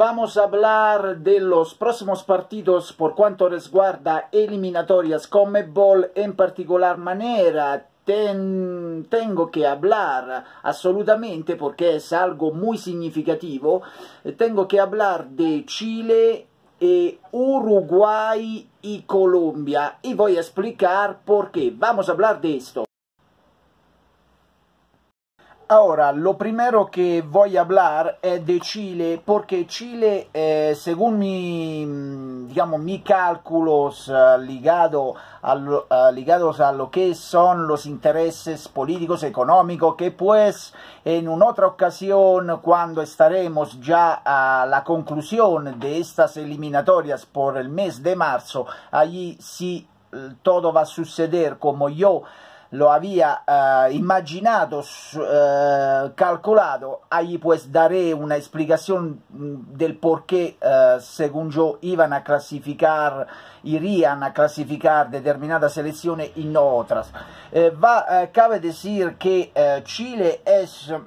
Vamos a hablar de los próximos partidos por cuanto resguarda eliminatorias Comebol en particular manera. tengo que hablar absolutamente porque es algo muy significativo. Eh, tengo que hablar de Chile eh, Uruguay y Colombia y voy a explicar por qué. Vamos a hablar de esto. Ahora, lo primero que voy a hablar es de Chile, porque Chile, eh, según mi, mm, digamos, mis cálculos eh, ligado a lo, eh, ligados a lo que son los intereses políticos, económicos, que pues en una otra ocasión, cuando estaremos ya a la conclusión de estas eliminatorias por el mes de marzo, allí sí eh, todo va a suceder como yo lo aveva uh, eh, imaginado, uh, eh, calculado, ahí pues daré una explicación mm, del perché, qué, uh, eh, según a classificare, Irian a classificare determinadas selecciones in no otras. va, cabe decir que Chile è,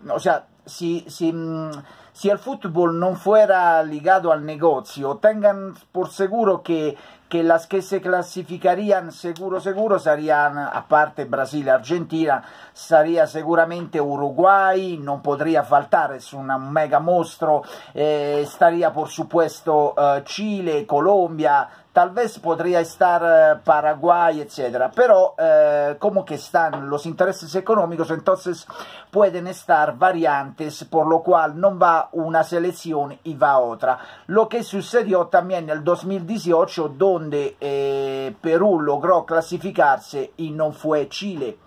o sea, si, si, mm, si el fútbol non fuera legato al negozio, tengan por seguro che che las que se clasificarían seguro seguro serían, a parte Brasil e Argentina, sarebbe sicuramente Uruguay, non potrebbe faltare, es un mega mostro, eh, estaría por supuesto eh, Chile, Colombia, talvez potrei estar eh, Paraguay, eccetera. però eh, como que están los intereses económicos, entonces pueden estar variantes, por lo cual non va una selezione y va otra. Lo che sucedió también nel 2018, donde eh, Perú logró clasificarse y no fue Chile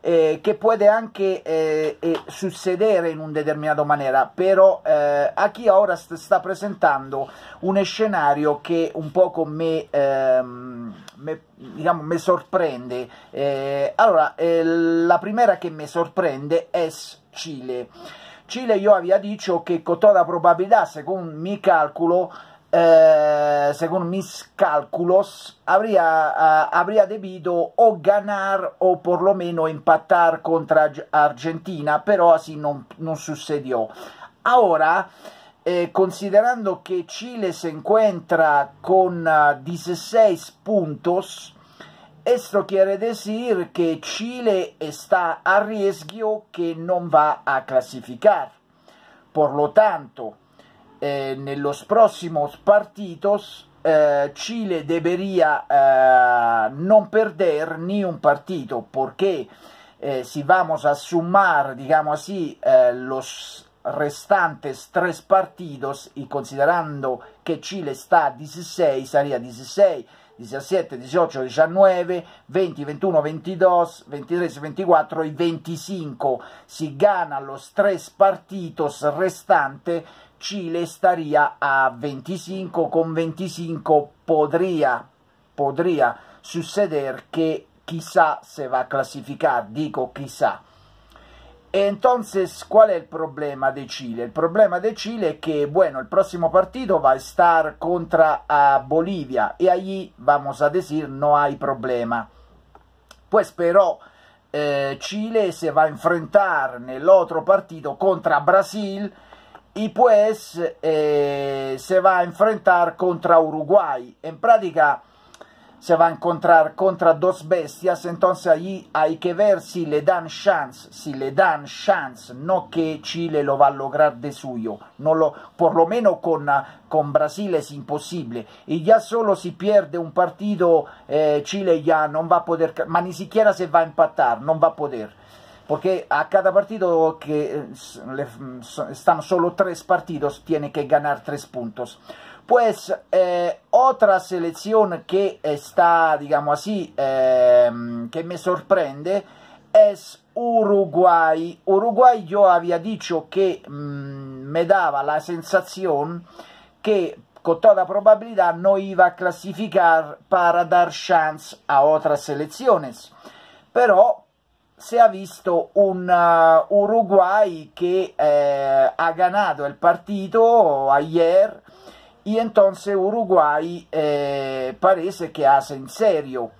eh, che può anche eh, eh, succedere in una determinata maniera, però eh, Aki ora sta presentando un scenario che un po' mi ehm, diciamo, sorprende. Eh, allora, eh, la prima che mi sorprende è Cile. Cile, io aveva detto che con tutta probabilità, secondo mi calcolo, Eh, según mis cálculos, eh, habría, debido o ganar o por lo menos empatar contra Argentina, pero así no, sucedió. Ahora, eh, considerando que Chile se encuentra con 16 puntos, esto quiere decir que Chile está a riesgo que no va a clasificar. Por lo tanto, eh, nello prossimo partitos eh, Cile debería eh, non perder ni un partito porque eh, si vamos a sumar, digamos así, eh, los restantes tres partidos y considerando che Cile sta a 16, sería 16, 17, 18, 19, 20, 21, 22, 23, 24 e 25. Si gana los tres partidos restantes, Cile estaría a 25, con 25 podría, podría suceder que quizá se va a dico chissà e Entonces, qual è il problema di Chile? Il problema di Chile è che bueno, il prossimo partito va a estar contro a Bolivia e allí, vamos a decir, no hay problema. Pues però eh, Chile se va a enfrentar en el otro partido contra Brasil y pues eh, se va a enfrentar contra Uruguay. En práctica se va a encontrar contra dos bestias, entonces allí hay que ver si le dan chance, si le dan chance, no que Chile lo va a lograr de suyo, no lo, por lo menos con, ah, con Brasil es imposible, y ya solo si pierde un partido eh, Chile ya no va a poder, ma ni siquiera se va a empatar, no va a poder perché a cada partido que eh, stanno solo tre partiti tiene che ganare tre punti. Pues eh, otra selección que está, digamos así, eh, que sorprende è Uruguay. Uruguay io había dicho che mmm, me daba la sensazione che con tutta probabilità non iba a clasificar per dar chance a altre selezioni. Pero si ha visto un uh, Uruguay che eh, ha ganado el partido ayer e entonces Uruguay eh, parece que hace en serio.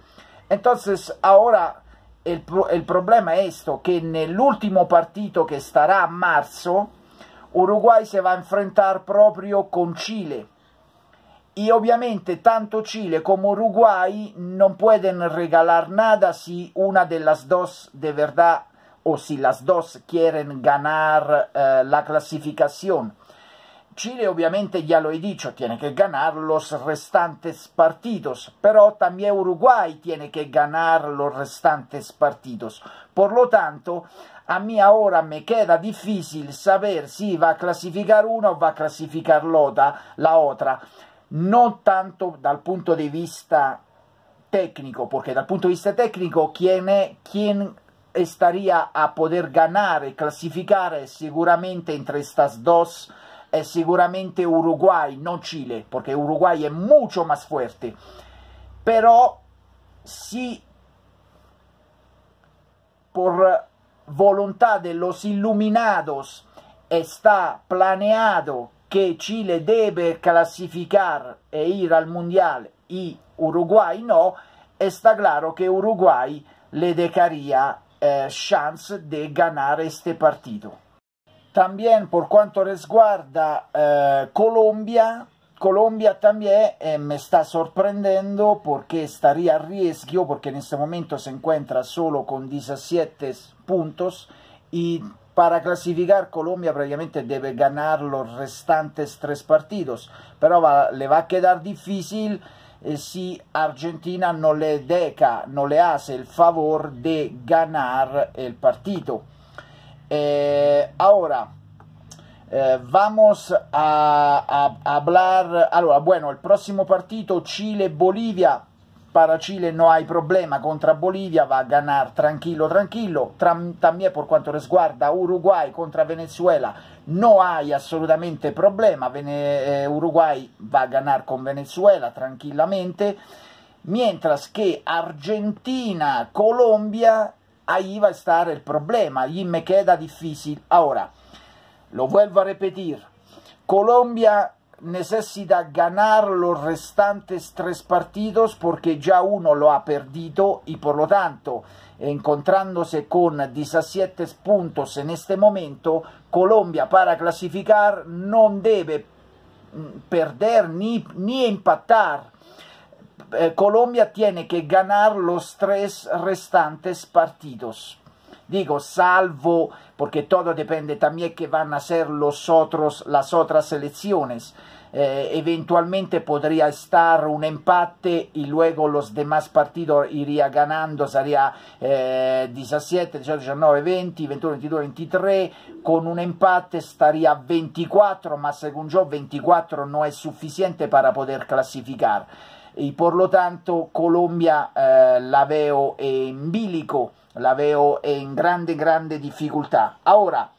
Entonces ahora el, pro el problema è questo, que en último partido que a marzo, Uruguay se va a enfrentar proprio con Chile. Y obviamente tanto Chile como Uruguay no pueden regalar nada si una de las dos de verdad o si las dos quieren ganar eh, la clasificación. Chile obviamente, ya lo he dicho, tiene que ganar los restantes partidos, pero también Uruguay tiene que ganar los restantes partidos. Por lo tanto, a mí ahora me queda difícil saber si va a clasificar una o va a clasificar la otra. non tanto dal punto di vista tecnico, perché dal punto di vista tecnico chi è, quien estaría a poter ganare, y sicuramente entre estas dos è seguramente Uruguay, non Chile, perché Uruguay è molto più forte, Pero si per volontà de los iluminados sta planeado che Cile deve classificare e ir al Mundial e Uruguay no, está claro che Uruguay le decaria eh, chance di ganare este partito. También per quanto riguarda eh, Colombia, Colombia también eh, me sta sorprendendo perché staria a rischio, perché in questo momento se encuentra solo con 17 puntos y Para clasificar, Colombia previamente debe ganar los restantes tres partidos, pero le va a quedar difícil eh, si Argentina no le deca, no le hace el favor de ganar el partido. Eh, ahora, eh, vamos a, hablar, bueno, el próximo partido Chile-Bolivia. para Chile no hay problema contra Bolivia, va a ganar tranquilo, tranquilo. También por cuanto resguarda Uruguay contra Venezuela, no hay absolutamente problema. Eh, Uruguay va a ganar con Venezuela tranquillamente. Mientras que Argentina, Colombia, ahí va a estar el problema y me queda difícil. Ahora, lo vuelvo a repetir, Colombia necesita ganar los restantes tres partidos porque ya uno lo ha perdido y por lo tanto encontrándose con 17 puntos en este momento Colombia para clasificar no debe mm, perder ni, ni empatar eh, Colombia tiene que ganar los tres restantes partidos Digo salvo, perché tutto dipende depende también che vanno a ser los otros, las otras elecciones. Eh, eventualmente potrebbe estar un empate e luego los demás partidos iría ganando, sería eh, 17, 18, 19, 20, 21, 22, 23, con un empate estaría 24, ma secondo yo 24 non è sufficiente para poter classificare. E por lo tanto Colombia eh, la veo en bilico è in grande grande difficoltà. Ora,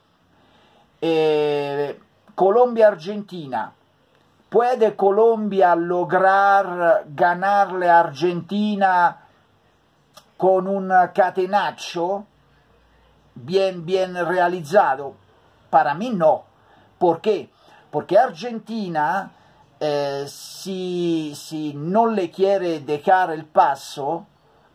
eh, Colombia-Argentina, può Colombia lograr ganare Argentina con un catenaccio bien bien realizado? Para mí no. Perché? Perché Argentina eh, si, si no le quiere dejar el paso,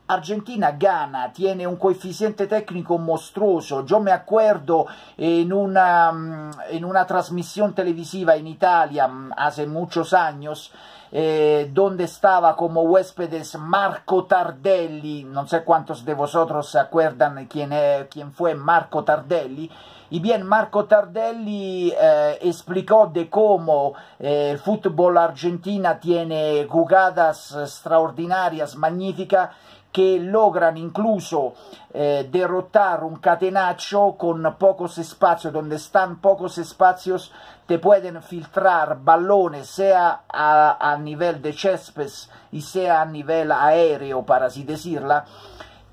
Argentina-Ghana tiene un coefficiente tecnico mostruoso, io mi acuerdo in una, in mm, una trasmissione televisiva in Italia, mm, hace muchos años, eh, donde estaba como huéspedes Marco Tardelli, non so cuántos de vosotros se acuerdan quién, es, eh, quién Marco Tardelli, e bien Marco Tardelli eh, explicó de cómo eh, el fútbol argentino tiene jugadas eh, extraordinarias, magníficas, que logran incluso eh, derrotar un catenaccio con pocos espacios, donde están pocos espacios, te pueden filtrar balones, sea a, nivel de chespes y sea a nivel aéreo, para así decirla,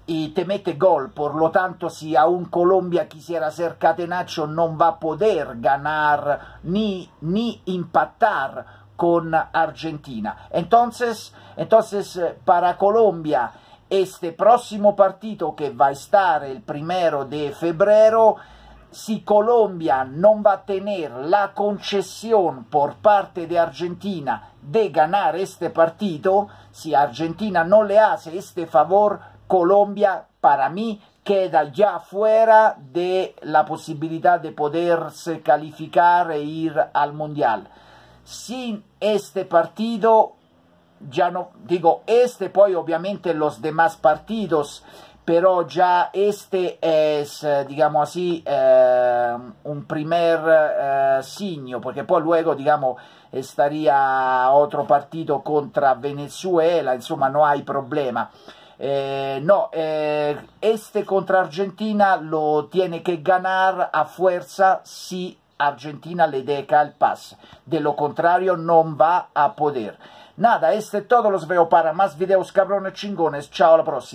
y te mete gol. Por lo tanto, si aún Colombia quisiera ser catenaccio, no va a poder ganar ni, ni impactar con Argentina. Entonces, entonces, eh, para Colombia este próximo partito che va a stare il primero de febrero, si Colombia non va a tener la concessione por parte de Argentina de ganar este partito, si Argentina non le hace este favor, Colombia para mí queda ya fuera de la possibilità di potersi calificare e ir al Mundial. Sin este partido ya no digo este, poi obviamente los demás partidos, però già este es, digamos así, eh, un primer eh, signo, perché poi luego, digamos, estaría otro partido contra Venezuela, insomma, no hay problema. Eh, no, eh, este contra Argentina lo tiene que ganar a fuerza si Argentina le deca el pase, de lo contrario no va a poder. Nada, este todo, los veo para más videos cabrones chingones. Chao, la próxima.